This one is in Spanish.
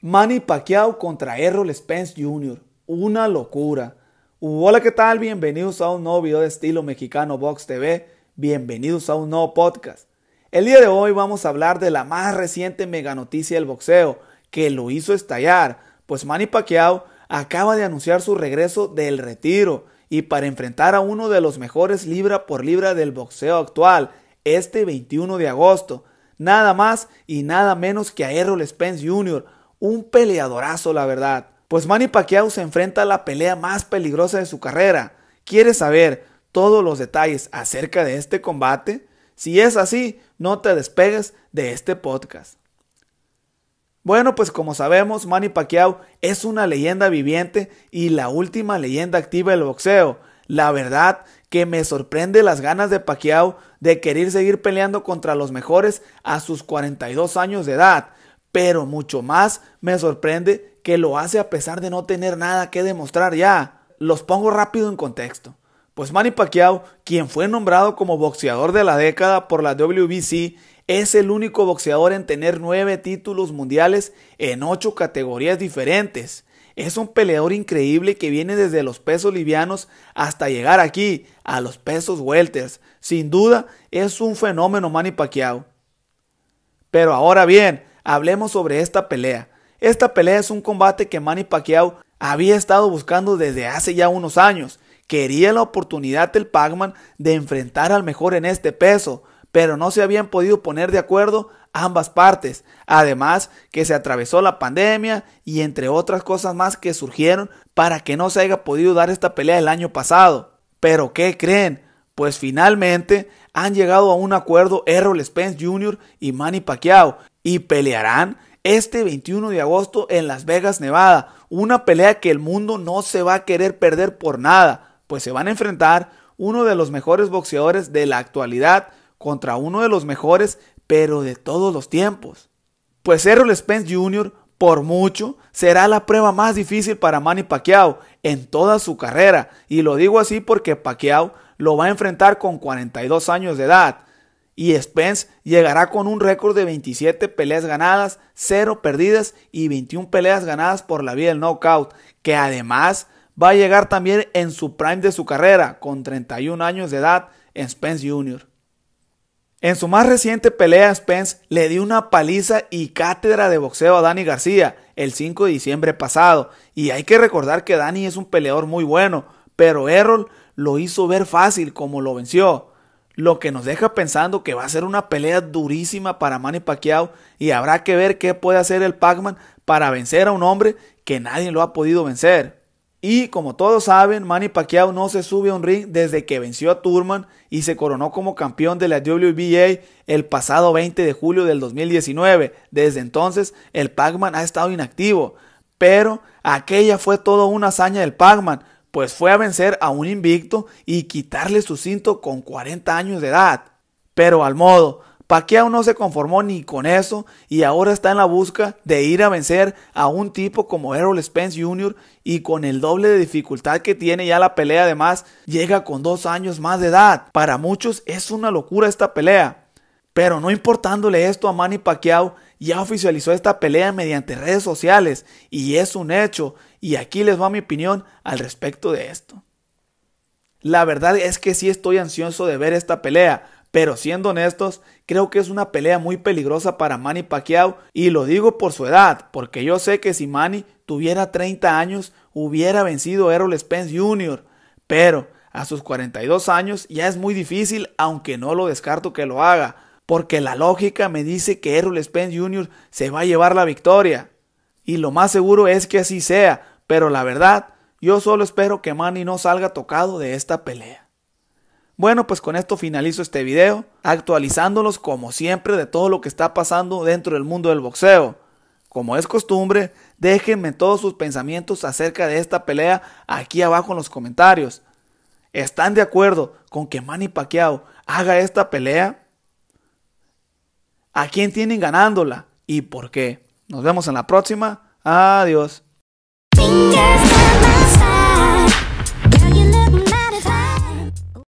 Manny Pacquiao contra Errol Spence Jr. Una locura. Hola, ¿qué tal? Bienvenidos a un nuevo video de estilo mexicano Box TV. Bienvenidos a un nuevo podcast. El día de hoy vamos a hablar de la más reciente mega noticia del boxeo que lo hizo estallar. Pues Manny Pacquiao acaba de anunciar su regreso del retiro y para enfrentar a uno de los mejores libra por libra del boxeo actual este 21 de agosto. Nada más y nada menos que a Errol Spence Jr un peleadorazo, la verdad. Pues Manny Pacquiao se enfrenta a la pelea más peligrosa de su carrera. ¿Quieres saber todos los detalles acerca de este combate? Si es así, no te despegues de este podcast. Bueno, pues como sabemos, Manny Pacquiao es una leyenda viviente y la última leyenda activa del boxeo. La verdad que me sorprende las ganas de Pacquiao de querer seguir peleando contra los mejores a sus 42 años de edad pero mucho más me sorprende que lo hace a pesar de no tener nada que demostrar ya. Los pongo rápido en contexto. Pues Manny Pacquiao, quien fue nombrado como boxeador de la década por la WBC, es el único boxeador en tener nueve títulos mundiales en ocho categorías diferentes. Es un peleador increíble que viene desde los pesos livianos hasta llegar aquí, a los pesos welters. Sin duda, es un fenómeno Manny Pacquiao. Pero ahora bien, hablemos sobre esta pelea. Esta pelea es un combate que Manny Pacquiao había estado buscando desde hace ya unos años. Quería la oportunidad del Pacman de enfrentar al mejor en este peso, pero no se habían podido poner de acuerdo ambas partes. Además, que se atravesó la pandemia y entre otras cosas más que surgieron para que no se haya podido dar esta pelea el año pasado. Pero ¿qué creen? Pues finalmente han llegado a un acuerdo Errol Spence Jr. y Manny Pacquiao, y pelearán este 21 de agosto en Las Vegas, Nevada. Una pelea que el mundo no se va a querer perder por nada, pues se van a enfrentar uno de los mejores boxeadores de la actualidad contra uno de los mejores, pero de todos los tiempos. Pues Errol Spence Jr. por mucho será la prueba más difícil para Manny Pacquiao en toda su carrera, y lo digo así porque Pacquiao lo va a enfrentar con 42 años de edad y Spence llegará con un récord de 27 peleas ganadas, 0 perdidas y 21 peleas ganadas por la vía del knockout, que además va a llegar también en su prime de su carrera, con 31 años de edad en Spence Jr. En su más reciente pelea, Spence le dio una paliza y cátedra de boxeo a Danny García el 5 de diciembre pasado, y hay que recordar que Danny es un peleador muy bueno, pero Errol lo hizo ver fácil como lo venció lo que nos deja pensando que va a ser una pelea durísima para Manny Pacquiao y habrá que ver qué puede hacer el Pac-Man para vencer a un hombre que nadie lo ha podido vencer. Y como todos saben, Manny Pacquiao no se sube a un ring desde que venció a Turman y se coronó como campeón de la WBA el pasado 20 de julio del 2019. Desde entonces, el Pac-Man ha estado inactivo. Pero aquella fue toda una hazaña del Pac-Man, pues fue a vencer a un invicto y quitarle su cinto con 40 años de edad. Pero al modo, Pacquiao no se conformó ni con eso y ahora está en la busca de ir a vencer a un tipo como Errol Spence Jr. y con el doble de dificultad que tiene ya la pelea además llega con dos años más de edad. Para muchos es una locura esta pelea. Pero no importándole esto a Manny Pacquiao, ya oficializó esta pelea mediante redes sociales y es un hecho y aquí les va mi opinión al respecto de esto. La verdad es que sí estoy ansioso de ver esta pelea, pero siendo honestos, creo que es una pelea muy peligrosa para Manny Pacquiao y lo digo por su edad, porque yo sé que si Manny tuviera 30 años hubiera vencido a Errol Spence Jr., pero a sus 42 años ya es muy difícil, aunque no lo descarto que lo haga, porque la lógica me dice que Errol Spence Jr. se va a llevar la victoria y lo más seguro es que así sea, pero la verdad, yo solo espero que Manny no salga tocado de esta pelea. Bueno, pues con esto finalizo este video, actualizándolos como siempre de todo lo que está pasando dentro del mundo del boxeo. Como es costumbre, déjenme todos sus pensamientos acerca de esta pelea aquí abajo en los comentarios. ¿Están de acuerdo con que Manny Pacquiao haga esta pelea? ¿A quién tienen ganándola y por qué? Nos vemos en la próxima. Adiós.